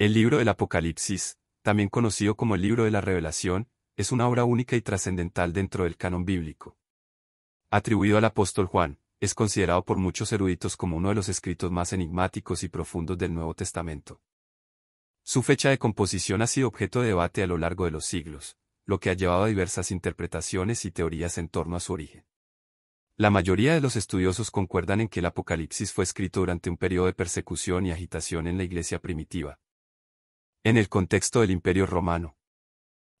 El libro del Apocalipsis, también conocido como el libro de la Revelación, es una obra única y trascendental dentro del canon bíblico. Atribuido al apóstol Juan, es considerado por muchos eruditos como uno de los escritos más enigmáticos y profundos del Nuevo Testamento. Su fecha de composición ha sido objeto de debate a lo largo de los siglos, lo que ha llevado a diversas interpretaciones y teorías en torno a su origen. La mayoría de los estudiosos concuerdan en que el Apocalipsis fue escrito durante un periodo de persecución y agitación en la iglesia primitiva, en el contexto del Imperio Romano.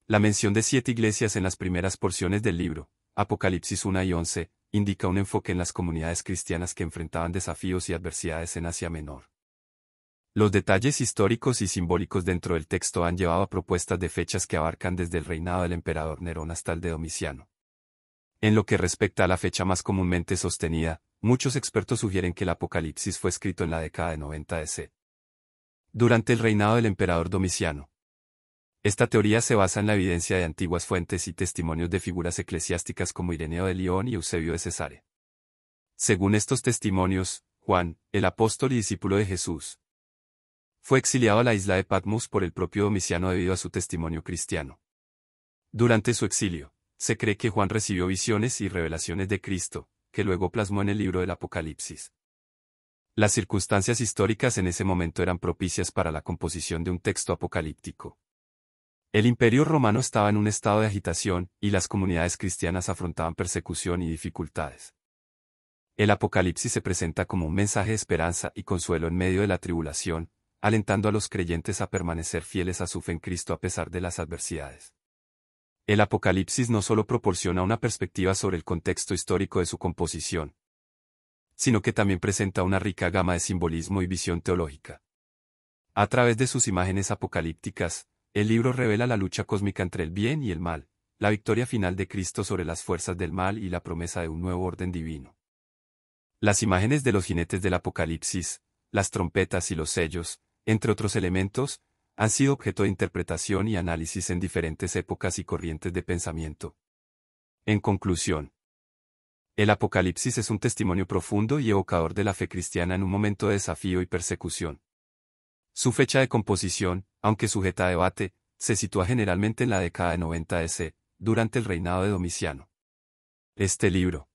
La mención de siete iglesias en las primeras porciones del libro, Apocalipsis 1 y 11, indica un enfoque en las comunidades cristianas que enfrentaban desafíos y adversidades en Asia Menor. Los detalles históricos y simbólicos dentro del texto han llevado a propuestas de fechas que abarcan desde el reinado del emperador Nerón hasta el de Domiciano. En lo que respecta a la fecha más comúnmente sostenida, muchos expertos sugieren que el Apocalipsis fue escrito en la década de 90 DC durante el reinado del emperador Domiciano. Esta teoría se basa en la evidencia de antiguas fuentes y testimonios de figuras eclesiásticas como Ireneo de León y Eusebio de Cesare. Según estos testimonios, Juan, el apóstol y discípulo de Jesús, fue exiliado a la isla de Patmos por el propio Domiciano debido a su testimonio cristiano. Durante su exilio, se cree que Juan recibió visiones y revelaciones de Cristo, que luego plasmó en el libro del Apocalipsis. Las circunstancias históricas en ese momento eran propicias para la composición de un texto apocalíptico. El imperio romano estaba en un estado de agitación, y las comunidades cristianas afrontaban persecución y dificultades. El Apocalipsis se presenta como un mensaje de esperanza y consuelo en medio de la tribulación, alentando a los creyentes a permanecer fieles a su fe en Cristo a pesar de las adversidades. El Apocalipsis no solo proporciona una perspectiva sobre el contexto histórico de su composición, sino que también presenta una rica gama de simbolismo y visión teológica. A través de sus imágenes apocalípticas, el libro revela la lucha cósmica entre el bien y el mal, la victoria final de Cristo sobre las fuerzas del mal y la promesa de un nuevo orden divino. Las imágenes de los jinetes del Apocalipsis, las trompetas y los sellos, entre otros elementos, han sido objeto de interpretación y análisis en diferentes épocas y corrientes de pensamiento. En conclusión, el Apocalipsis es un testimonio profundo y evocador de la fe cristiana en un momento de desafío y persecución. Su fecha de composición, aunque sujeta a debate, se sitúa generalmente en la década de 90 DC, durante el reinado de Domiciano. Este libro,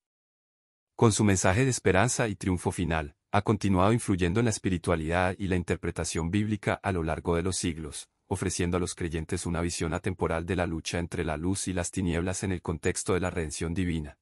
con su mensaje de esperanza y triunfo final, ha continuado influyendo en la espiritualidad y la interpretación bíblica a lo largo de los siglos, ofreciendo a los creyentes una visión atemporal de la lucha entre la luz y las tinieblas en el contexto de la redención divina.